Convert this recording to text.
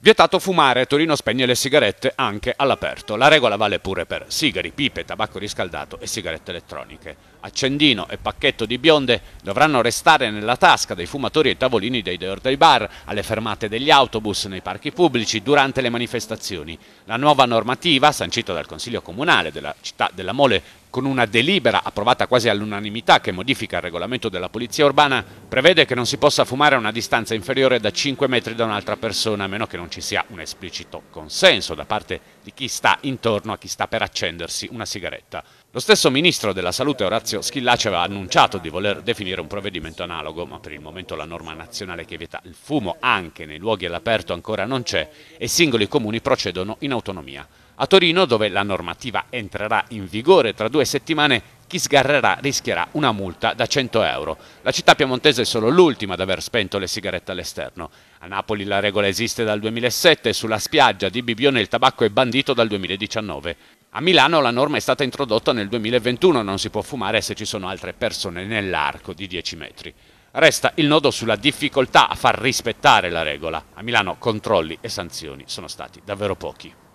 Vietato fumare, Torino spegne le sigarette anche all'aperto. La regola vale pure per sigari, pipe, tabacco riscaldato e sigarette elettroniche. Accendino e pacchetto di bionde dovranno restare nella tasca dei fumatori ai tavolini dei dehors dei bar, alle fermate degli autobus, nei parchi pubblici, durante le manifestazioni. La nuova normativa, sancita dal Consiglio Comunale della città della Mole con una delibera approvata quasi all'unanimità che modifica il regolamento della polizia urbana, prevede che non si possa fumare a una distanza inferiore da 5 metri da un'altra persona, a meno che non ci sia un esplicito consenso da parte di chi sta intorno a chi sta per accendersi una sigaretta. Lo stesso ministro della Salute Orazio Schillaci aveva annunciato di voler definire un provvedimento analogo, ma per il momento la norma nazionale che vieta il fumo anche nei luoghi all'aperto ancora non c'è e singoli comuni procedono in autonomia. A Torino, dove la normativa entrerà in vigore tra due settimane, chi sgarrerà rischierà una multa da 100 euro. La città piemontese è solo l'ultima ad aver spento le sigarette all'esterno. A Napoli la regola esiste dal 2007 e sulla spiaggia di Bibione il tabacco è bandito dal 2019. A Milano la norma è stata introdotta nel 2021, non si può fumare se ci sono altre persone nell'arco di 10 metri. Resta il nodo sulla difficoltà a far rispettare la regola. A Milano controlli e sanzioni sono stati davvero pochi.